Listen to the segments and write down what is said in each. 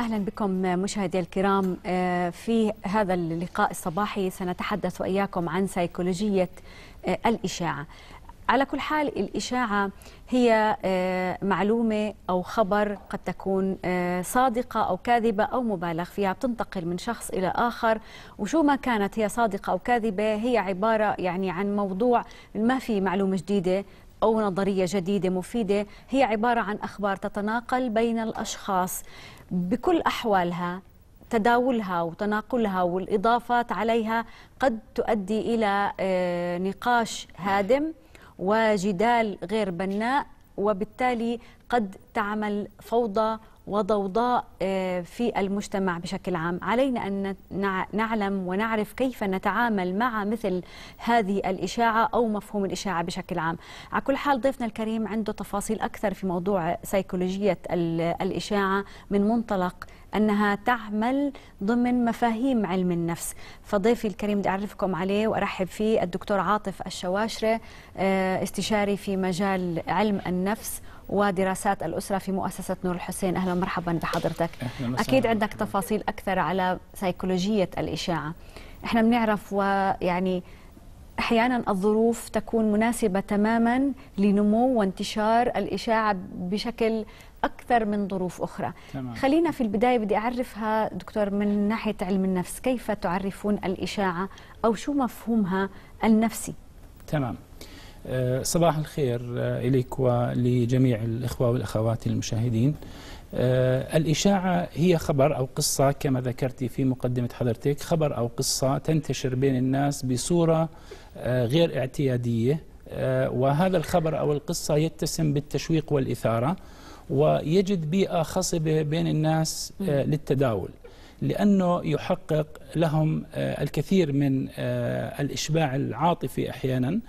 أهلا بكم مشاهدي الكرام آه، في هذا اللقاء الصباحي سنتحدث وإياكم عن سيكولوجية آه، الإشاعة على كل حال الإشاعة هي آه، معلومة أو خبر قد تكون صادقة أو كاذبة أو مبالغ فيها بتنتقل من شخص إلى آخر وشو ما كانت هي صادقة أو كاذبة هي عبارة يعني عن موضوع ما في معلومة جديدة أو نظرية جديدة مفيدة هي عبارة عن أخبار تتناقل بين الأشخاص بكل أحوالها تداولها وتناقلها والإضافات عليها قد تؤدي إلى آه، نقاش هادم وجدال غير بناء وبالتالي قد تعمل فوضى وضوضاء آه، في المجتمع بشكل عام علينا أن نعلم ونعرف كيف نتعامل مع مثل هذه الإشاعة أو مفهوم الإشاعة بشكل عام على كل حال ضيفنا الكريم عنده تفاصيل أكثر في موضوع سيكولوجية الإشاعة من منطلق أنها تعمل ضمن مفاهيم علم النفس فضيفي الكريم بدي أعرفكم عليه وأرحب فيه الدكتور عاطف الشواشرة آه، استشاري في مجال علم النفس ودراسات الأسرة في مؤسسة نور الحسين أهلا ومرحبا بحضرتك أهلا أكيد عندك تفاصيل أكثر على سيكولوجية الإشاعة احنا بنعرف ويعني احيانا الظروف تكون مناسبه تماما لنمو وانتشار الاشاعه بشكل اكثر من ظروف اخرى تمام. خلينا في البدايه بدي اعرفها دكتور من ناحيه علم النفس كيف تعرفون الاشاعه او شو مفهومها النفسي تمام آه، صباح الخير آه، إليك ولجميع الإخوة والأخوات المشاهدين آه، الإشاعة هي خبر أو قصة كما ذكرتي في مقدمة حضرتك خبر أو قصة تنتشر بين الناس بصورة غير اعتيادية وهذا الخبر أو القصة يتسم بالتشويق والإثارة ويجد بيئة خصبة بين الناس للتداول لأنه يحقق لهم الكثير من الإشباع العاطفي أحياناً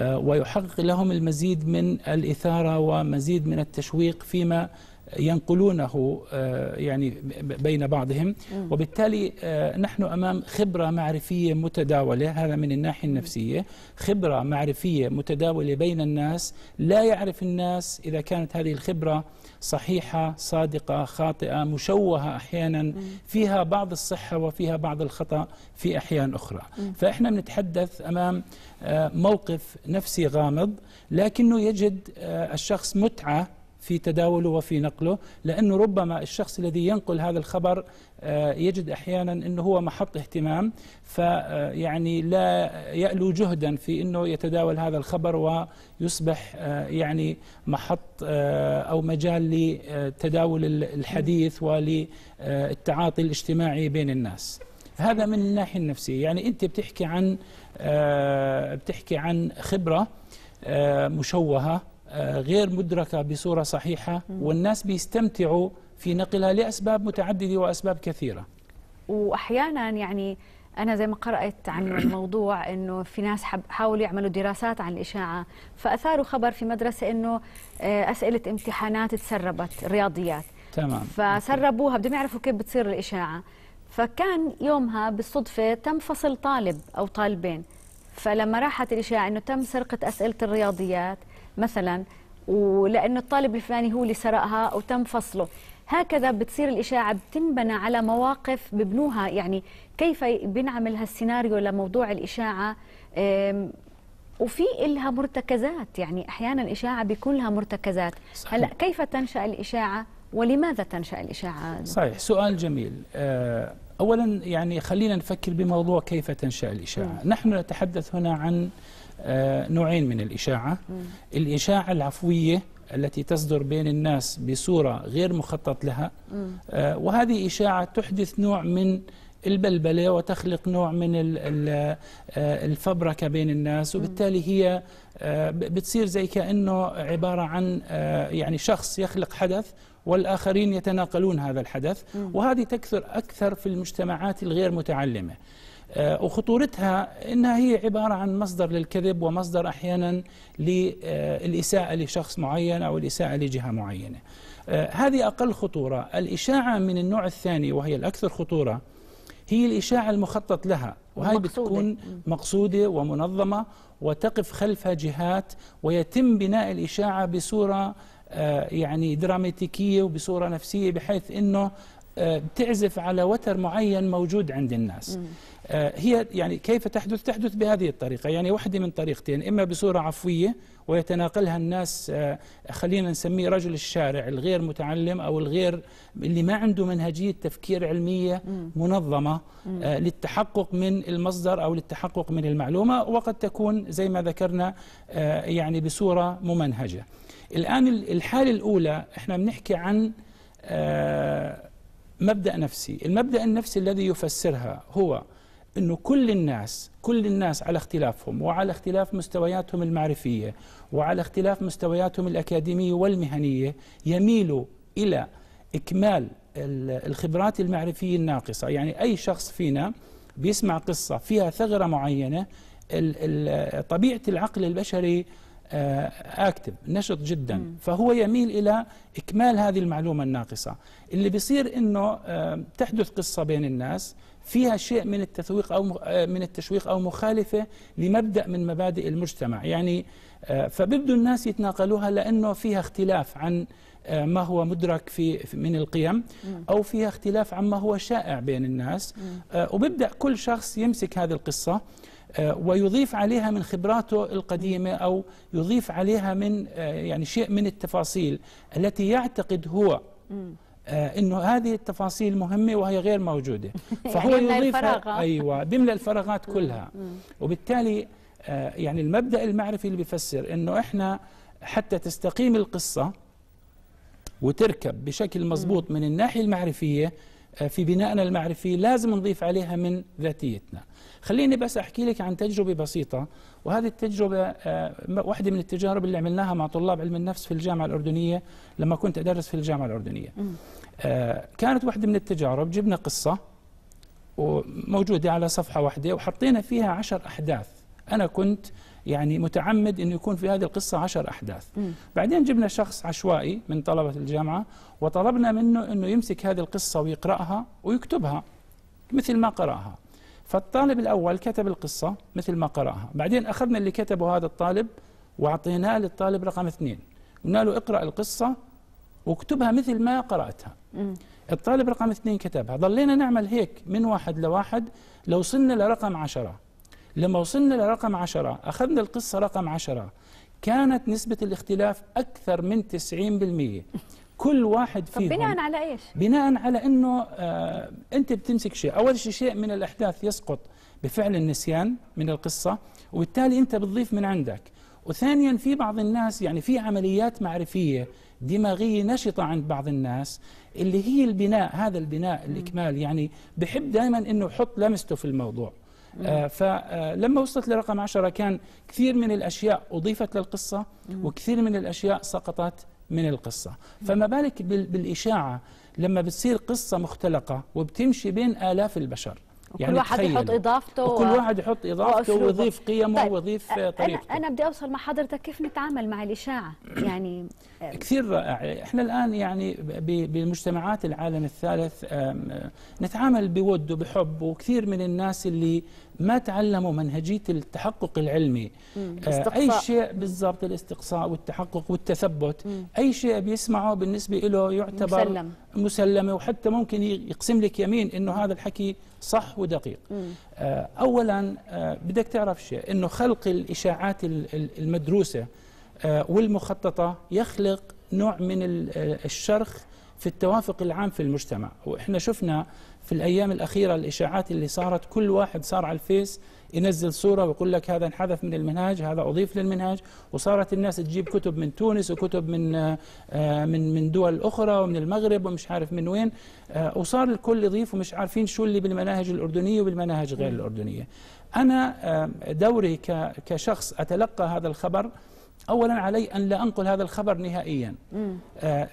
ويحقق لهم المزيد من الإثارة ومزيد من التشويق فيما ينقلونه آه، يعني بين بعضهم وبالتالي آه، نحن أمام خبرة معرفية متداولة هذا من الناحية النفسية خبرة معرفية متداولة بين الناس لا يعرف الناس إذا كانت هذه الخبرة صحيحة صادقة خاطئة مشوهة أحيانا فيها بعض الصحة وفيها بعض الخطأ في أحيان أخرى فإحنا بنتحدث أمام آه، موقف نفسي غامض لكنه يجد الشخص متعة في تداوله وفي نقله لأنه ربما الشخص الذي ينقل هذا الخبر آه، يجد أحيانا أنه هو محط اهتمام فيعني آه، لا يألو جهدا في أنه يتداول هذا الخبر ويصبح آه، يعني محط أو مجال لتداول الحديث وللتعاطي الاجتماعي بين الناس هذا من الناحية النفسية يعني أنت بتحكي عن بتحكي عن خبرة مشوهة غير مدركة بصورة صحيحة والناس بيستمتعوا في نقلها لأسباب متعددة وأسباب كثيرة وأحيانا يعني أنا زي ما قرأت عن الموضوع إنه في ناس حاولوا يعملوا دراسات عن الإشاعة فأثاروا خبر في مدرسة إنه آه، أسئلة امتحانات تسربت رياضيات تمام فسربوها بدهم يعرفوا كيف بتصير الإشاعة فكان يومها بالصدفة تم فصل طالب أو طالبين فلما راحت الإشاعة إنه تم سرقة أسئلة الرياضيات مثلا ولأنه الطالب الفلاني هو اللي سرقها وتم فصله هكذا بتصير الإشاعة بتنبنى على مواقف ببنوها يعني كيف بنعمل هالسيناريو لموضوع الإشاعة وفي إلها مرتكزات يعني أحيانا الإشاعة بيكون لها مرتكزات هلأ كيف تنشأ الإشاعة ولماذا تنشأ الإشاعة صحيح سؤال جميل آه، أولا يعني خلينا نفكر بموضوع كيف تنشأ الإشاعة نحن نتحدث هنا عن آه، نوعين من الإشاعة الإشاعة العفوية التي تصدر بين الناس بصورة غير مخطط لها آه، وهذه إشاعة تحدث نوع من البلبلة وتخلق نوع من آه، الفبركة بين الناس وبالتالي هي بتصير زي كأنه عبارة عن يعني شخص يخلق حدث والآخرين يتناقلون هذا الحدث وهذه تكثر أكثر في المجتمعات الغير متعلمة آه، وخطورتها انها هي عباره عن مصدر للكذب ومصدر احيانا للاساءه لشخص معين او الاساءه لجهه معينه. آه، هذه اقل خطوره، الاشاعه من النوع الثاني وهي الاكثر خطوره هي الاشاعه المخطط لها وهي بتكون مقصوده ومنظمه وتقف خلفها جهات ويتم بناء الاشاعه بصوره آه، يعني دراماتيكيه وبصوره نفسيه بحيث انه آه، بتعزف على وتر معين موجود عند الناس آه، هي يعني كيف تحدث تحدث بهذه الطريقة يعني واحدة من طريقتين إما بصورة عفوية ويتناقلها الناس آه، خلينا نسميه رجل الشارع الغير متعلم أو الغير اللي ما عنده منهجية تفكير علمية منظمة للتحقق من المصدر أو للتحقق من المعلومة وقد تكون زي ما ذكرنا يعني بصورة ممنهجة الآن الحالة الأولى احنا بنحكي عن آه مبدأ نفسي المبدأ النفسي الذي يفسرها هو أنه كل الناس كل الناس على اختلافهم وعلى اختلاف مستوياتهم المعرفية وعلى اختلاف مستوياتهم الأكاديمية والمهنية يميلوا إلى إكمال الخبرات المعرفية الناقصة يعني أي شخص فينا بيسمع قصة فيها ثغرة معينة طبيعة العقل البشري اكتف آه، نشط جدا م. فهو يميل الى اكمال هذه المعلومه الناقصه اللي بيصير انه آه، تحدث قصه بين الناس فيها شيء من التثويق او آه، من التشويق او مخالفه لمبدا من مبادئ المجتمع يعني فبيبدو الناس يتناقلوها لانه فيها اختلاف عن ما هو مدرك في من القيم او فيها اختلاف عما هو شائع بين الناس وببدا كل شخص يمسك هذه القصه آه، ويضيف عليها من خبراته القديمة أو يضيف عليها من آه، يعني شيء من التفاصيل التي يعتقد هو آه، انه هذه التفاصيل مهمه وهي غير موجوده فهو يعني يضيفها ايوه بيملى الفراغات كلها وبالتالي يعني المبدا المعرفي اللي بيفسر انه احنا حتى تستقيم القصه وتركب بشكل مضبوط من الناحيه المعرفيه آه، في بنائنا المعرفي لازم نضيف عليها من ذاتيتنا خليني بس أحكي لك عن تجربة بسيطة وهذه التجربة آه، واحدة من التجارب اللي عملناها مع طلاب علم النفس في الجامعة الأردنية لما كنت أدرس في الجامعة الأردنية آه، كانت واحدة من التجارب جبنا قصة وموجودة على صفحة واحدة وحطينا فيها عشر أحداث أنا كنت يعني متعمد انه يكون في هذه القصه عشر احداث م. بعدين جبنا شخص عشوائي من طلبه الجامعه وطلبنا منه انه يمسك هذه القصه ويقراها ويكتبها مثل ما قراها فالطالب الاول كتب القصه مثل ما قراها بعدين اخذنا اللي كتبه هذا الطالب واعطيناه للطالب رقم اثنين قلنا له اقرا القصه واكتبها مثل ما قراتها م. الطالب رقم اثنين كتبها ضلينا نعمل هيك من واحد لواحد لو وصلنا لرقم عشرة لما وصلنا لرقم عشرة أخذنا القصة رقم عشرة كانت نسبة الاختلاف أكثر من 90% كل واحد فيهم بناء على إيش؟ بناء على أنه آه أنت بتمسك شيء أول شيء شيء من الأحداث يسقط بفعل النسيان من القصة وبالتالي أنت بتضيف من عندك وثانيا في بعض الناس يعني في عمليات معرفية دماغية نشطة عند بعض الناس اللي هي البناء هذا البناء الإكمال يعني بحب دائما أنه يحط لمسته في الموضوع آه، فلما وصلت لرقم عشرة كان كثير من الأشياء أضيفت للقصة وكثير من الأشياء سقطت من القصة فما بالك بالإشاعة لما بتصير قصة مختلقة وبتمشي بين آلاف البشر يعني كل واحد يحط اضافته وكل واحد يحط اضافته ويضيف قيمه طيب ويضيف طريقته انا انا بدي اوصل مع حضرتك كيف نتعامل مع الاشاعه يعني كثير رائع احنا الان يعني بمجتمعات العالم الثالث نتعامل بود وبحب وكثير من الناس اللي ما تعلموا منهجيه التحقق العلمي استقصاء. آه، اي شيء بالضبط الاستقصاء والتحقق والتثبت مم. اي شيء بيسمعه بالنسبه له يعتبر مسلم. مسلمة وحتى ممكن يقسم لك يمين أنه هذا الحكي صح ودقيق آه، أولا آه، بدك تعرف شيء أنه خلق الإشاعات المدروسة آه، والمخططة يخلق نوع من الشرخ في التوافق العام في المجتمع وإحنا شفنا في الأيام الأخيرة الإشاعات اللي صارت كل واحد صار على الفيس ينزل صورة ويقول لك هذا انحذف من المنهاج هذا أضيف للمنهاج وصارت الناس تجيب كتب من تونس وكتب من آه، من من دول أخرى ومن المغرب ومش عارف من وين آه، وصار الكل يضيف ومش عارفين شو اللي بالمناهج الأردنية وبالمناهج غير الأردنية أنا آه، دوري كشخص أتلقى هذا الخبر أولا علي أن لا أنقل هذا الخبر نهائيا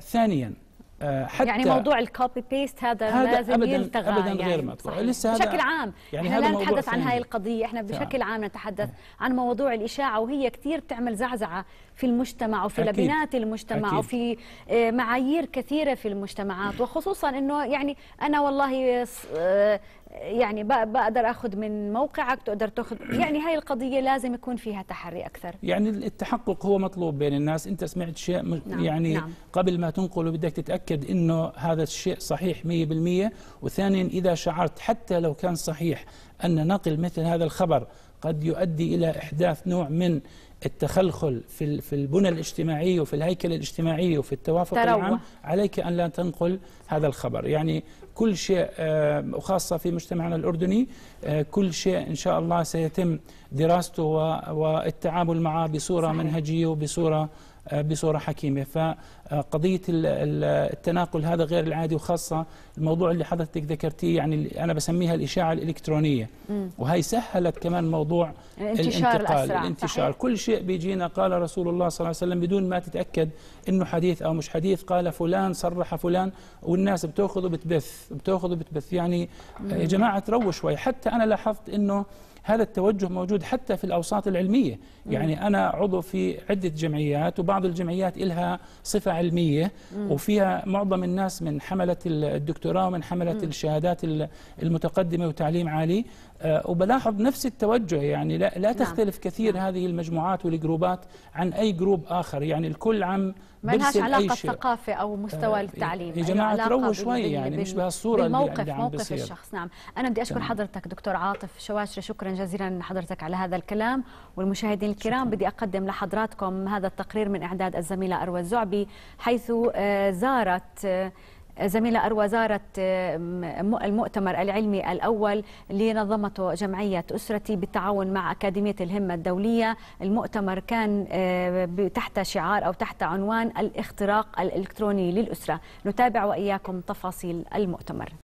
ثانيا آه، يعني حتى يعني موضوع الكوبي بيست هذا, هذا لازم أبداً يلتغى ابدا يعني غير مدفوع لسه هذا بشكل عام يعني احنا لا نتحدث عن هاي القضيه احنا بشكل عام نتحدث نعم. عن موضوع الاشاعه وهي كثير بتعمل زعزعه في المجتمع وفي أكيد. لبنات المجتمع أكيد. وفي آه، معايير كثيره في المجتمعات وخصوصا انه يعني انا والله آه، يعني بقدر اخذ من موقعك تقدر تاخذ يعني هاي القضيه لازم يكون فيها تحري اكثر يعني التحقق هو مطلوب بين الناس انت سمعت شيء نعم يعني نعم. قبل ما تنقله بدك تتاكد انه هذا الشيء صحيح 100% وثانيا اذا شعرت حتى لو كان صحيح ان نقل مثل هذا الخبر قد يؤدي الى احداث نوع من التخلخل في في البنى الاجتماعية وفي الهيكل الاجتماعي وفي التوافق تروح. العام عليك أن لا تنقل هذا الخبر يعني كل شيء آه، وخاصة في مجتمعنا الأردني آه، كل شيء إن شاء الله سيتم دراسته والتعامل معه بصورة صحيح. منهجية وبصورة بصوره حكيمه فقضيه التناقل هذا غير العادي وخاصه الموضوع اللي حضرتك ذكرتيه يعني انا بسميها الاشاعه الالكترونيه وهي سهلت كمان موضوع الانتشار الانتقال الأسرع. الانتشار كل شيء بيجينا قال رسول الله صلى الله عليه وسلم بدون ما تتاكد انه حديث او مش حديث قال فلان صرح فلان والناس بتاخذ وبتبث بتاخذ وبتبث يعني يا جماعه رووا شوي حتى انا لاحظت انه هذا التوجه موجود حتى في الأوساط العلمية يعني أنا عضو في عدة جمعيات وبعض الجمعيات إلها صفة علمية وفيها معظم الناس من حملة الدكتوراه ومن حملة الشهادات المتقدمة وتعليم عالي آه، وبلاحظ نفس التوجه يعني لا, لا نعم. تختلف كثير نعم. هذه المجموعات والجروبات عن أي جروب آخر يعني الكل عم ما لهاش علاقة ثقافة أو مستوى آه التعليم يا جماعة ترووا شوي يعني مش بهالصورة اللي عم بصير موقف الشخص نعم أنا بدي أشكر حضرتك دكتور عاطف شواشري شكرا جزيلا لحضرتك على هذا الكلام والمشاهدين الكرام شكرا. بدي أقدم لحضراتكم هذا التقرير من إعداد الزميلة أروى الزعبي حيث آه، زارت آه، زميلة أروى زارت آه، المؤتمر العلمي الأول اللي نظمته جمعية أسرتي بالتعاون مع أكاديمية الهمة الدولية المؤتمر كان تحت شعار أو تحت عنوان الاختراق الإلكتروني للأسرة نتابع وإياكم تفاصيل المؤتمر